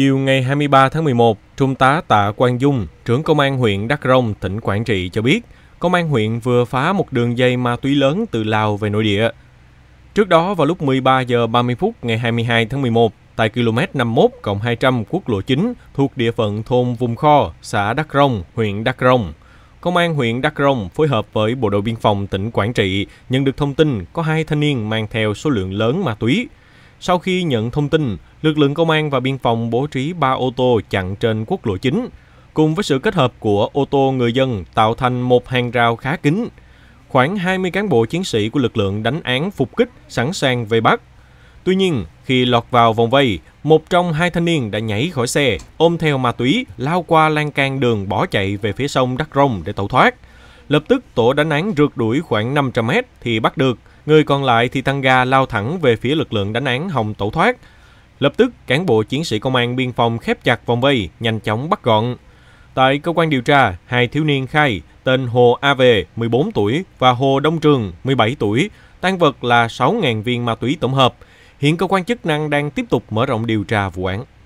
Chiều ngày 23 tháng 11, Trung tá Tạ Quang Dung, trưởng công an huyện Đắk Rông, tỉnh Quảng Trị cho biết, công an huyện vừa phá một đường dây ma túy lớn từ Lào về nội địa. Trước đó vào lúc 13 giờ 30 phút ngày 22 tháng 11, tại km 51 200 quốc lộ 9 thuộc địa phận thôn Vùng Kho, xã Đắk Rông, huyện Đắk Rông. Công an huyện Đắk Rông phối hợp với Bộ đội Biên phòng tỉnh Quảng Trị nhận được thông tin có hai thanh niên mang theo số lượng lớn ma túy. Sau khi nhận thông tin, lực lượng công an và biên phòng bố trí 3 ô tô chặn trên quốc lộ chính, cùng với sự kết hợp của ô tô người dân tạo thành một hàng rào khá kín. Khoảng 20 cán bộ chiến sĩ của lực lượng đánh án phục kích sẵn sàng về bắt. Tuy nhiên, khi lọt vào vòng vây, một trong hai thanh niên đã nhảy khỏi xe, ôm theo ma túy, lao qua lan can đường bỏ chạy về phía sông Đắk Rông để tẩu thoát. Lập tức tổ đánh án rượt đuổi khoảng 500 mét thì bắt được, người còn lại thì tăng ga lao thẳng về phía lực lượng đánh án Hồng tẩu thoát, Lập tức, cán bộ chiến sĩ công an biên phòng khép chặt vòng vây, nhanh chóng bắt gọn. Tại cơ quan điều tra, hai thiếu niên khai tên Hồ A Về, 14 tuổi và Hồ Đông Trường, 17 tuổi, tăng vật là 6.000 viên ma túy tổng hợp. Hiện cơ quan chức năng đang tiếp tục mở rộng điều tra vụ án.